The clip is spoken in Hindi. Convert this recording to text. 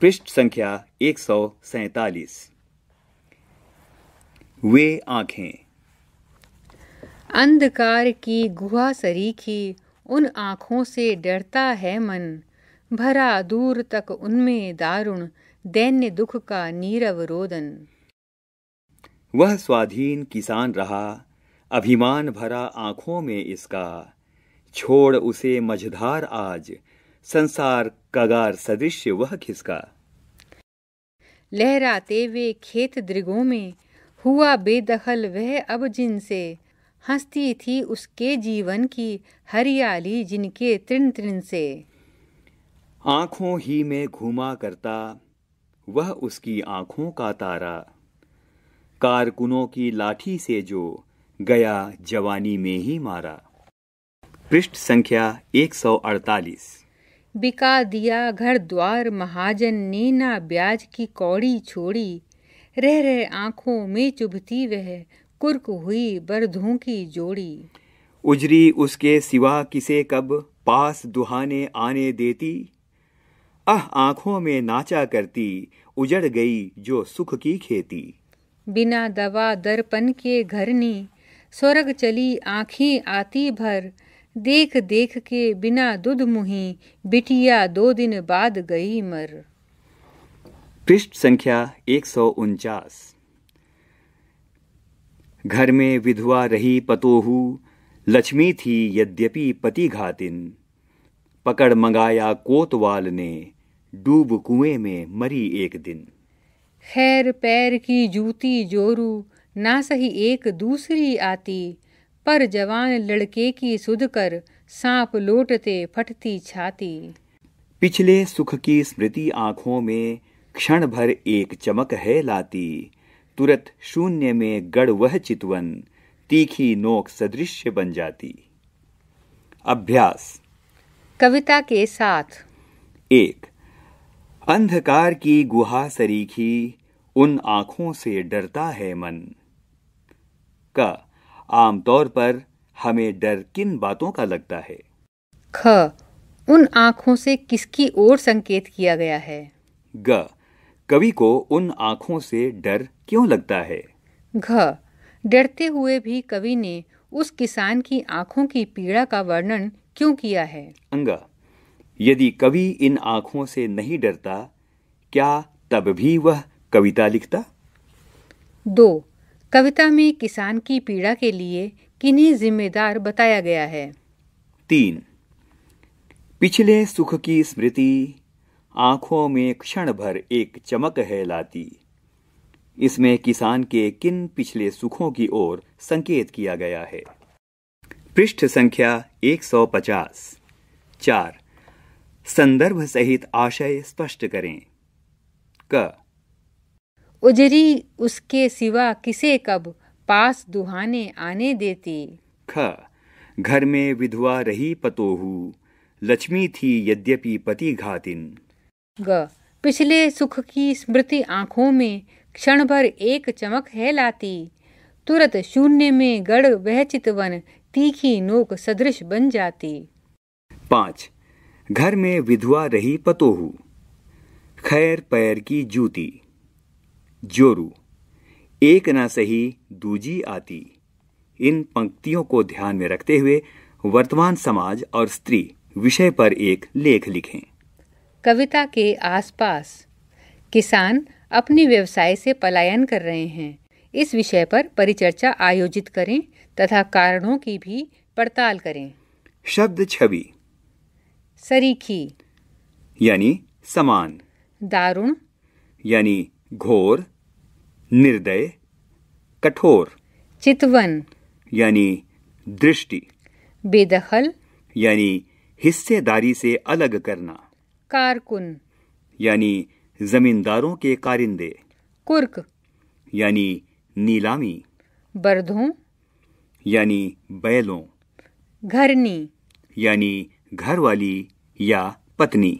पृष्ठ संख्या एक सौ सैतालीस वे आंखें अंधकार की गुहा सरीखी उन आंखों से डरता है मन भरा दूर तक उनमें दारुण दैन्य दुख का नीरव रोदन वह स्वाधीन किसान रहा अभिमान भरा आँखों में इसका छोड़ उसे मझधार आज संसार कगार सदृश वह खिसका लहराते वे खेत दृगो में हुआ बेदखल वह अब जिनसे हंसती थी उसके जीवन की हरियाली जिनके तृण तृण से आँखों ही में घूमा करता वह उसकी आँखों का तारा कारकुनों की लाठी से जो गया जवानी में ही मारा पृष्ठ संख्या 148 बिका दिया घर द्वार महाजन ने ना ब्याज की कौड़ी छोड़ी रह रह आंखों में चुभती वह कुर्क हुई बर्धों की जोड़ी उजरी उसके सिवा किसे कब पास दुहाने आने देती अह आंखों में नाचा करती उजड़ गई जो सुख की खेती बिना दवा दर्पण के घरनी स्वर्ग चली आंखें आती भर देख देख के बिना दूध मुही बिटिया दो दिन बाद गई मर पृष्ठ संख्या एक सौ उनचास घर में विधवा रही पतोहु लक्ष्मी थी यद्यपि पति घातिन पकड़ मंगाया कोतवाल ने डूब कुएं में मरी एक दिन खैर पैर की जूती जोरू ना सही एक दूसरी आती पर जवान लड़के की सुध कर सांप लोटते फटती छाती पिछले सुख की स्मृति आंखों में क्षण भर एक चमक है लाती तुरंत शून्य में गढ़ वह चितवन तीखी नोक सदृश बन जाती अभ्यास कविता के साथ एक अंधकार की गुहा सरीखी उन आंखों से डरता है मन का आमतौर पर हमें डर किन बातों का लगता है ख उन आँखों से किसकी ओर संकेत किया गया है ग कवि को उन आँखों से डर क्यों लगता है घ डरते हुए भी कवि ने उस किसान की आँखों की पीड़ा का वर्णन क्यों किया है अंगा यदि कवि इन आँखों से नहीं डरता क्या तब भी वह कविता लिखता दो कविता में किसान की पीड़ा के लिए किन्हें जिम्मेदार बताया गया है तीन पिछले सुख की स्मृति आंखों में क्षण भर एक चमक है लाती इसमें किसान के किन पिछले सुखों की ओर संकेत किया गया है पृष्ठ संख्या 150 चार संदर्भ सहित आशय स्पष्ट करें क उजरी उसके सिवा किसे कब पास दुहाने आने देती ख घर में विधवा रही पतोहु लक्ष्मी थी यद्यपि पति घातिन ग पिछले सुख की स्मृति आंखों में क्षण भर एक चमक है लाती तुरंत शून्य में गढ़ वह चितवन तीखी नोक सदृश बन जाती पांच घर में विधवा रही पतोहू खैर पैर की जूती जोरू एक ना सही दूजी आती इन पंक्तियों को ध्यान में रखते हुए वर्तमान समाज और स्त्री विषय पर एक लेख लिखें कविता के आसपास किसान अपने व्यवसाय से पलायन कर रहे हैं इस विषय पर परिचर्चा आयोजित करें तथा कारणों की भी पड़ताल करें शब्द छवि सरीखी यानी समान दारुण यानी घोर निर्दय कठोर चितवन यानी दृष्टि बेदखल यानी हिस्सेदारी से अलग करना कारकुन यानी जमींदारों के कारिंदे कुर्क यानी नीलामी बर्धों यानी बैलों घरनी यानी घरवाली या पत्नी